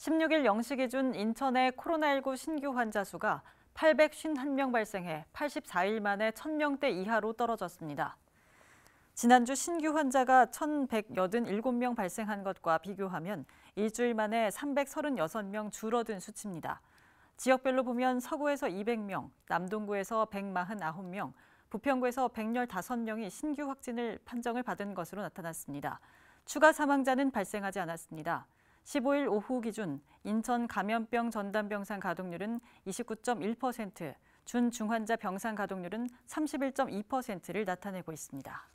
16일 0시 기준 인천의 코로나19 신규 환자 수가 851명 발생해 84일 만에 1,000명대 이하로 떨어졌습니다. 지난주 신규 환자가 1,187명 발생한 것과 비교하면 일주일 만에 336명 줄어든 수치입니다. 지역별로 보면 서구에서 200명, 남동구에서 149명, 부평구에서 115명이 신규 확진을 판정을 받은 것으로 나타났습니다. 추가 사망자는 발생하지 않았습니다. 15일 오후 기준 인천 감염병 전담 병상 가동률은 29.1%, 준중환자 병상 가동률은 31.2%를 나타내고 있습니다.